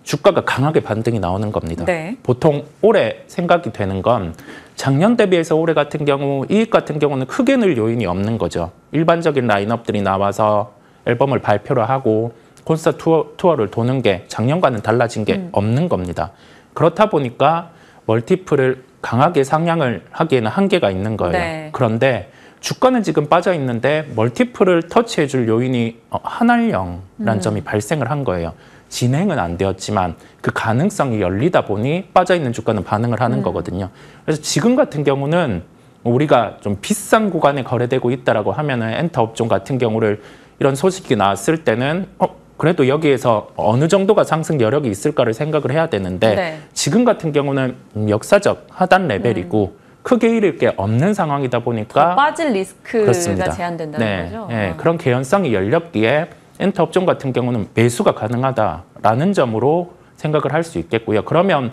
주가가 강하게 반등이 나오는 겁니다. 네. 보통 올해 생각이 되는 건 작년 대비해서 올해 같은 경우 이익 같은 경우는 크게 늘 요인이 없는 거죠. 일반적인 라인업들이 나와서 앨범을 발표를 하고 콘서트 투어, 투어를 도는 게 작년과는 달라진 게 음. 없는 겁니다. 그렇다 보니까 멀티플을 강하게 상향을 하기에는 한계가 있는 거예요. 네. 그런데 주가는 지금 빠져 있는데 멀티플을 터치해 줄 요인이 어, 한알령이라는 음. 점이 발생을 한 거예요. 진행은 안 되었지만 그 가능성이 열리다 보니 빠져있는 주가는 반응을 하는 음. 거거든요. 그래서 지금 같은 경우는 우리가 좀 비싼 구간에 거래되고 있다라고 하면은 엔터 업종 같은 경우를 이런 소식이 나왔을 때는 어 그래도 여기에서 어느 정도가 상승 여력이 있을까를 생각을 해야 되는데 네. 지금 같은 경우는 음, 역사적 하단 레벨이고 음. 크게 잃을 게 없는 상황이다 보니까 빠질 리스크가 그렇습니다. 제한된다는 네. 거죠. 네, 아. 그런 개연성이 열렸기에 엔터 업종 같은 경우는 배수가 가능하다라는 점으로 생각을 할 수 있겠고요. 그러면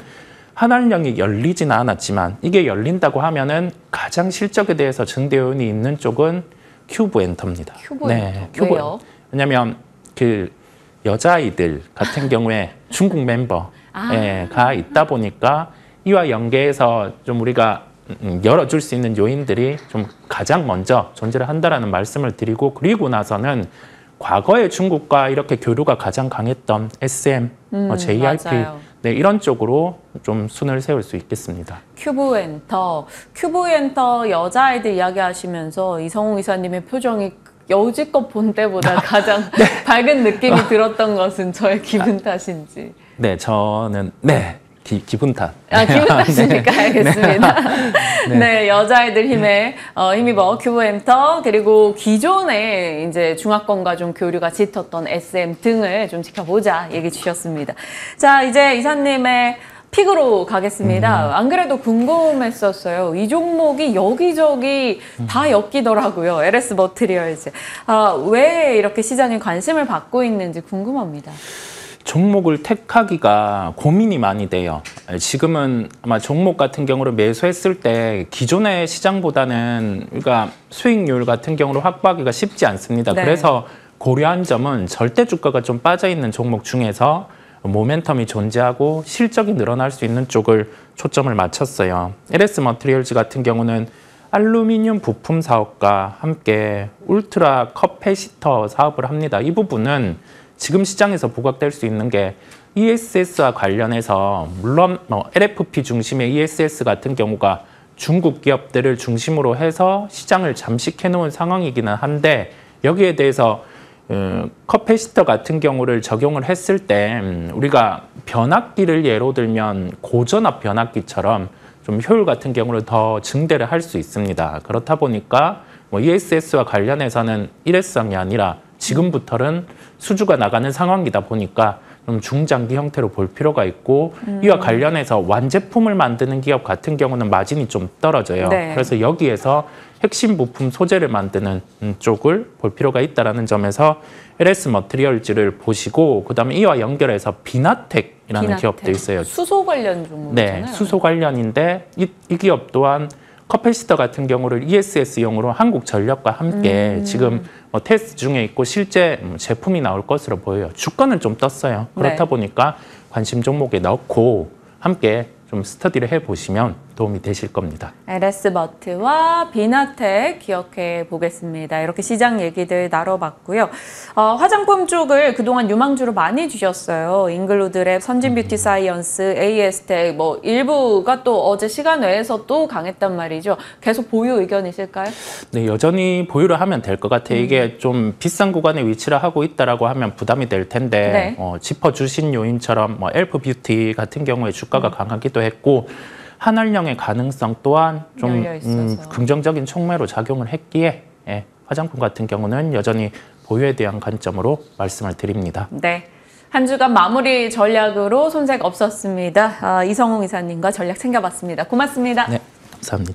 한할 영이 열리지는 않았지만 이게 열린다고 하면은 가장 실적에 대해서 증대요인이 있는 쪽은 큐브 엔터입니다. 큐브 네, 엔터. 큐브 왜요? 왜냐하면 그 여자아이들 같은 경우에 중국 멤버가 아 예, 있다 보니까 이와 연계해서 좀 우리가 음, 열어줄 수 있는 요인들이 좀 가장 먼저 존재를 한다라는 말씀을 드리고 그리고 나서는 과거의 중국과 이렇게 교류가 가장 강했던 SM, 어, 음, JIP 맞아요. 네, 이런 쪽으로 좀 순을 세울 수 있겠습니다. 큐브 엔터, 큐브 엔터 여자아이들 이야기 하시면서 이성웅 이사님의 표정이 여지껏 본 때보다 가장 네. 밝은 느낌이 들었던 것은 저의 기분 탓인지. 네, 저는, 네, 기, 기분 탓. 아, 기분 네. 탓이니까 네. 알겠습니다. 네. 네. 여자애들 힘에 어, 힘입어 큐브엠터 그리고 기존에 이제 중화권과 좀 교류가 짙었던 SM 등을 좀 지켜보자 얘기 주셨습니다. 자, 이제 이사님의 픽으로 가겠습니다. 음. 안 그래도 궁금했었어요. 이 종목이 여기저기 음. 다 엮이더라고요. LS 머트리얼즈. 아, 왜 이렇게 시장에 관심을 받고 있는지 궁금합니다. 종목을 택하기가 고민이 많이 돼요. 예, 지금은 아마 종목 같은 경우를 매수했을 때 기존의 시장보다는 그러니까 수익률 같은 경우를 확보하기가 쉽지 않습니다. 네. 그래서 고려한 점은 절대 주가가 좀 빠져 있는 종목 중에서 모멘텀이 존재하고 실적이 늘어날 수 있는 쪽을 초점을 맞췄어요. LS 머트리얼즈 같은 경우는 알루미늄 부품 사업과 함께 울트라 커패시터 사업을 합니다. 이 부분은 지금 시장에서 부각될 수 있는 게 ESS와 관련해서 물론 뭐 LFP 중심의 ESS 같은 경우가 중국 기업들을 중심으로 해서 시장을 잠식해 놓은 상황이기는 한데 여기에 대해서 음, 어, 커패시터 같은 경우를 적용을 했을 때 음, 우리가 변압기를 예로 들면 고전압 변압기처럼 좀 효율 같은 경우를 더 증대를 할 수 있습니다. 그렇다 보니까 뭐 ESS와 관련해서는 일회성이 아니라 지금부터는 수주가 나가는 상황이다 보니까 좀 중장기 형태로 볼 필요가 있고 음. 이와 관련해서 완제품을 만드는 기업 같은 경우는 마진이 좀 떨어져요. 네. 그래서 여기에서 핵심 부품 소재를 만드는 음, 쪽을 볼 필요가 있다라는 점에서 LS 머트리얼즈를 보시고 그다음에 이와 연결해서 비나텍이라는 비나텍. 기업도 있어요. 수소 관련 종목이잖아요. 네, 수소 관련인데 이, 이 기업 또한 커패시터 같은 경우를 ESS용으로 한국전력과 함께 음. 지금 뭐 테스트 중에 있고 실제 음, 제품이 나올 것으로 보여요. 주가는 좀 떴어요. 그렇다 네. 보니까 관심 종목에 넣고 함께 좀 스터디를 해보시면 도움이 되실 겁니다. LS버트와 비나텍 기억해 보겠습니다. 이렇게 시장 얘기들 나눠봤고요. 어, 화장품 쪽을 그동안 유망주로 많이 주셨어요. 잉글로드랩, 선진뷰티사이언스, 음. AS텍 뭐 일부가 또 어제 시간 외에서 또 강했단 말이죠. 계속 보유 의견이실까요? 네, 여전히 보유를 하면 될 것 같아요. 음. 이게 좀 비싼 구간에 위치를 하고 있다라고 하면 부담이 될 텐데 네. 어, 짚어주신 요인처럼 뭐 엘프 뷰티 같은 경우에 주가가 음. 강하기도 했고 한알령의 가능성 또한 좀 음, 긍정적인 촉매로 작용을 했기에 예, 화장품 같은 경우는 여전히 보유에 대한 관점으로 말씀을 드립니다. 네. 한 주간 마무리 전략으로 손색 없었습니다. 아, 이성웅 이사님과 전략 챙겨봤습니다. 고맙습니다. 네, 감사합니다.